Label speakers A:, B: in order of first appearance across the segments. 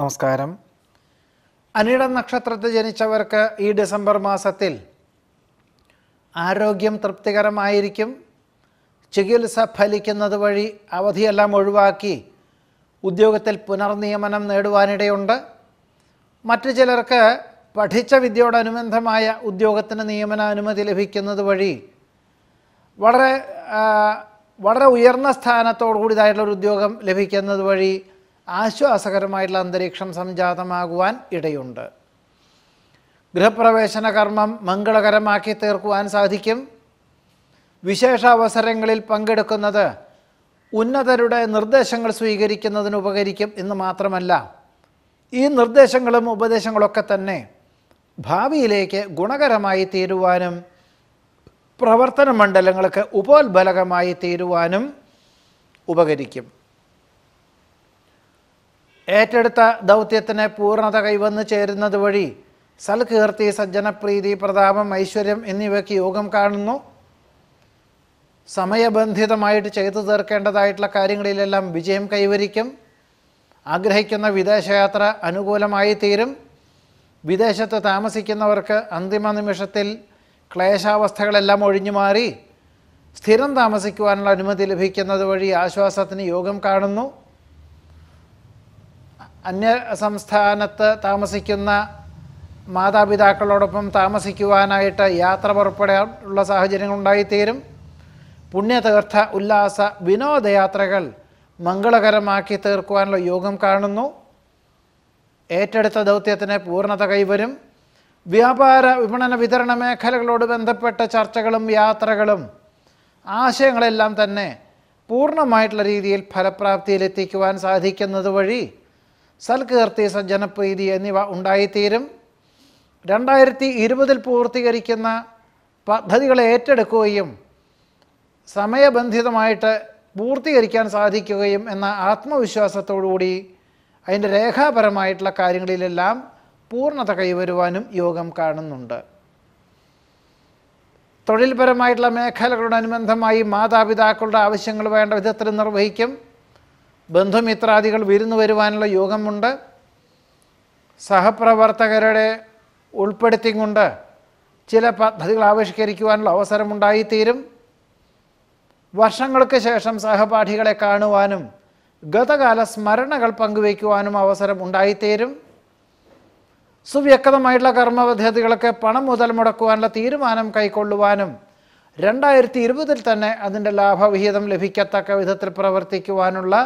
A: നമസ്കാരം അനിടം നക്ഷത്രത്തിൽ ജനിച്ചവർക്ക് ഈ ഡിസംബർ മാസത്തിൽ ആരോഗ്യം തൃപ്തികരമായിരിക്കും ചികിത്സ ഫലിക്കുന്നത് വഴി അവധിയെല്ലാം ഒഴിവാക്കി ഉദ്യോഗത്തിൽ പുനർനിയമനം നേടുവാനിടയുണ്ട് മറ്റു ചിലർക്ക് പഠിച്ച വിദ്യയോടനുബന്ധമായ ഉദ്യോഗത്തിന് നിയമനാനുമതി ലഭിക്കുന്നത് വഴി വളരെ വളരെ ഉയർന്ന സ്ഥാനത്തോടു ഒരു ഉദ്യോഗം ലഭിക്കുന്നത് വഴി ആശ്വാസകരമായിട്ടുള്ള അന്തരീക്ഷം സംജാതമാകുവാൻ ഇടയുണ്ട് ഗൃഹപ്രവേശന കർമ്മം മംഗളകരമാക്കി തീർക്കുവാൻ സാധിക്കും വിശേഷ അവസരങ്ങളിൽ പങ്കെടുക്കുന്നത് ഉന്നതരുടെ നിർദ്ദേശങ്ങൾ സ്വീകരിക്കുന്നതിന് ഉപകരിക്കും എന്ന് മാത്രമല്ല ഈ നിർദ്ദേശങ്ങളും ഉപദേശങ്ങളൊക്കെ തന്നെ ഭാവിയിലേക്ക് ഗുണകരമായി തീരുവാനും പ്രവർത്തന മണ്ഡലങ്ങൾക്ക് ഉപോത്ബലകമായി തീരുവാനും ഉപകരിക്കും ഏറ്റെടുത്ത ദൗത്യത്തിന് പൂർണ്ണത കൈവന്നു ചേരുന്നത് വഴി സൽകീർത്തി സജ്ജനപ്രീതി പ്രതാപം ഐശ്വര്യം എന്നിവയ്ക്ക് യോഗം കാണുന്നു സമയബന്ധിതമായിട്ട് ചെയ്തു തീർക്കേണ്ടതായിട്ടുള്ള കാര്യങ്ങളിലെല്ലാം വിജയം കൈവരിക്കും ആഗ്രഹിക്കുന്ന വിദേശയാത്ര അനുകൂലമായി തീരും വിദേശത്ത് താമസിക്കുന്നവർക്ക് അന്തിമ നിമിഷത്തിൽ ക്ലേശാവസ്ഥകളെല്ലാം ഒഴിഞ്ഞു മാറി സ്ഥിരം താമസിക്കുവാനുള്ള അനുമതി ലഭിക്കുന്നത് വഴി ആശ്വാസത്തിന് യോഗം കാണുന്നു അന്യ സംസ്ഥാനത്ത് താമസിക്കുന്ന മാതാപിതാക്കളോടൊപ്പം താമസിക്കുവാനായിട്ട് യാത്ര പുറപ്പെടാനുള്ള സാഹചര്യങ്ങൾ ഉണ്ടായിത്തീരും പുണ്യതീർത്ഥ ഉല്ലാസ വിനോദയാത്രകൾ മംഗളകരമാക്കി തീർക്കുവാനുള്ള യോഗം കാണുന്നു ഏറ്റെടുത്ത ദൗത്യത്തിന് പൂർണ്ണത കൈവരും വ്യാപാര വിപണന വിതരണ മേഖലകളോട് ബന്ധപ്പെട്ട ചർച്ചകളും യാത്രകളും ആശയങ്ങളെല്ലാം തന്നെ പൂർണ്ണമായിട്ടുള്ള രീതിയിൽ ഫലപ്രാപ്തിയിലെത്തിക്കുവാൻ സാധിക്കുന്നത് വഴി സൽകീർത്തി സജ്ജനപ്രീതി എന്നിവ ഉണ്ടായിത്തീരും രണ്ടായിരത്തി ഇരുപതിൽ പൂർത്തീകരിക്കുന്ന പദ്ധതികളെ ഏറ്റെടുക്കുകയും സമയബന്ധിതമായിട്ട് പൂർത്തീകരിക്കാൻ സാധിക്കുകയും എന്ന ആത്മവിശ്വാസത്തോടുകൂടി അതിൻ്റെ രേഖാപരമായിട്ടുള്ള കാര്യങ്ങളിലെല്ലാം പൂർണ്ണത കൈവരുവാനും യോഗം കാണുന്നുണ്ട് തൊഴിൽപരമായിട്ടുള്ള മേഖലകളോടനുബന്ധമായി മാതാപിതാക്കളുടെ ആവശ്യങ്ങൾ വേണ്ട വിധത്തിൽ നിർവഹിക്കും ബന്ധുമിത്രാദികൾ വിരുന്നു വരുവാനുള്ള യോഗമുണ്ട് സഹപ്രവർത്തകരുടെ ഉൾപ്പെടുത്തിക്കൊണ്ട് ചില പദ്ധതികൾ ആവിഷ്കരിക്കുവാനുള്ള അവസരമുണ്ടായിത്തീരും വർഷങ്ങൾക്ക് ശേഷം സഹപാഠികളെ കാണുവാനും ഗതകാല സ്മരണകൾ പങ്കുവയ്ക്കുവാനും അവസരം ഉണ്ടായിത്തീരും സുവ്യക്തമായിട്ടുള്ള കർമ്മപദ്ധതികളൊക്കെ പണം മുതൽ മുടക്കുവാനുള്ള തീരുമാനം കൈക്കൊള്ളുവാനും രണ്ടായിരത്തി ഇരുപതിൽ തന്നെ അതിൻ്റെ ലാഭവിഹിതം ലഭിക്കത്തക്ക വിധത്തിൽ പ്രവർത്തിക്കുവാനുള്ള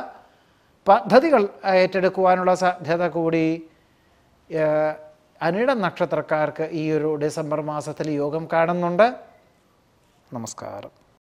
A: പദ്ധതികൾ ഏറ്റെടുക്കുവാനുള്ള സാധ്യത കൂടി അനിട നക്ഷത്രക്കാർക്ക് ഈ ഒരു ഡിസംബർ മാസത്തിൽ യോഗം കാണുന്നുണ്ട് നമസ്കാരം